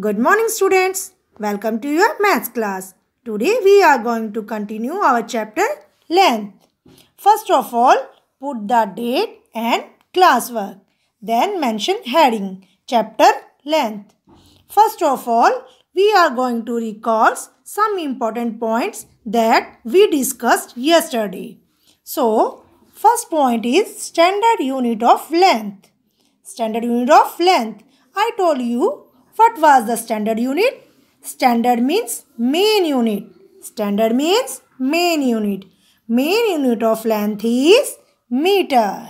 Good morning students. Welcome to your maths class. Today we are going to continue our chapter length. First of all, put the date and classwork. Then mention heading, chapter length. First of all, we are going to recall some important points that we discussed yesterday. So, first point is standard unit of length. Standard unit of length. I told you What was the standard unit? Standard means main unit. Standard means main unit. Main unit of length is meter.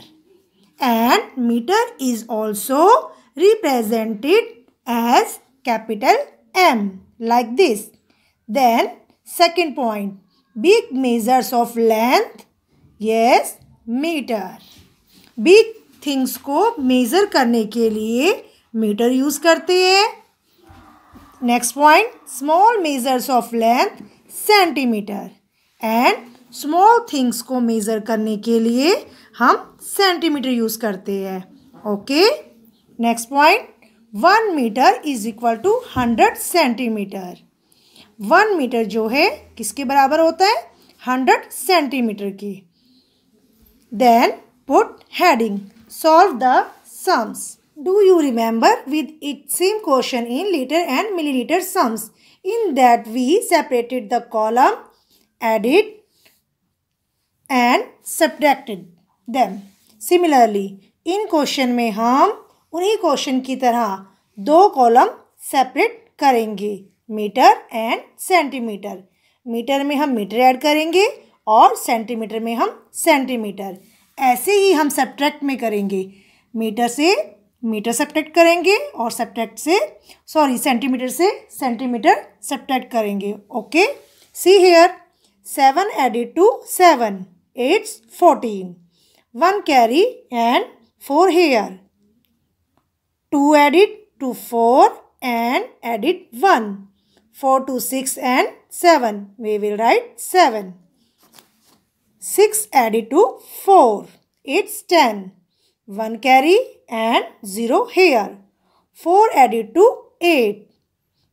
And meter is also represented as capital M like this. Then second point, big measures of length, yes, meter. Big things ko measure karne ke liye metre use करते हैं next point small measures of length centimetre and small things को measure करने के लिए हम centimetre use करते हैं okay next point one metre is equal to hundred centimetre one metre जो है किसके बराबर होता है हंड्रेड सेंटीमीटर की then put heading solve the sums do you remember with it same question in litre and millilitre sums in that we separated the column added and subtracted them similarly इन question में हम उन्हीं question की तरह दो column separate करेंगे metre and centimetre metre में हम मीटर ऐड करेंगे और सेंटीमीटर में हम सेंटीमीटर ऐसे ही हम सब्ट्रैक्ट में करेंगे मीटर से मीटर सेप्टेक्ट करेंगे और सेप्टेक्ट से सॉरी सेंटीमीटर से सेंटीमीटर सेप्टेक्ट करेंगे okay see here seven added to seven it's fourteen one carry and four here two added to four and added one four two six and seven we will write seven six added to four it's ten 1 carry and 0 here. 4 added to 8.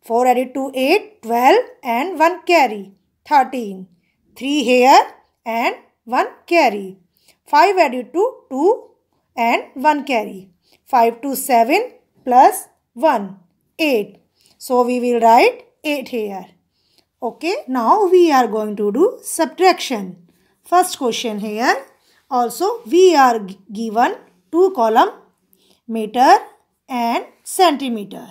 4 added to 8, 12 and 1 carry, 13. 3 here and 1 carry. 5 added to 2 and 1 carry. 5 to 7 plus 1, 8. So we will write 8 here. Okay, now we are going to do subtraction. First question here. Also, we are given two column metre and centimetre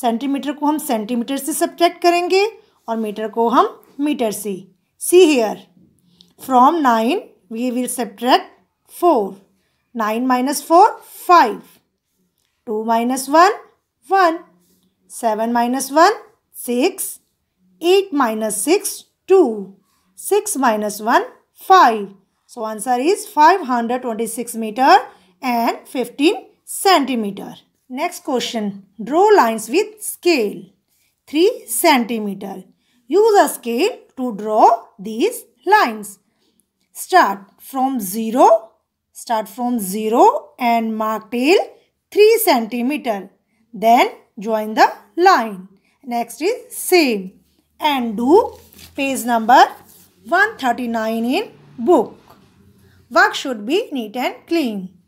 centimetre को हम centimetre से subtract करेंगे और metre को हम metre से see here from nine we will subtract four nine minus four five two minus one one seven minus one six eight minus six two six minus one five so answer is five hundred twenty six metre and 15 centimeter. Next question. Draw lines with scale 3 centimeter. Use a scale to draw these lines. Start from 0. Start from 0 and mark tail 3 centimeter. Then join the line. Next is same. And do page number 139 in book. Work should be neat and clean.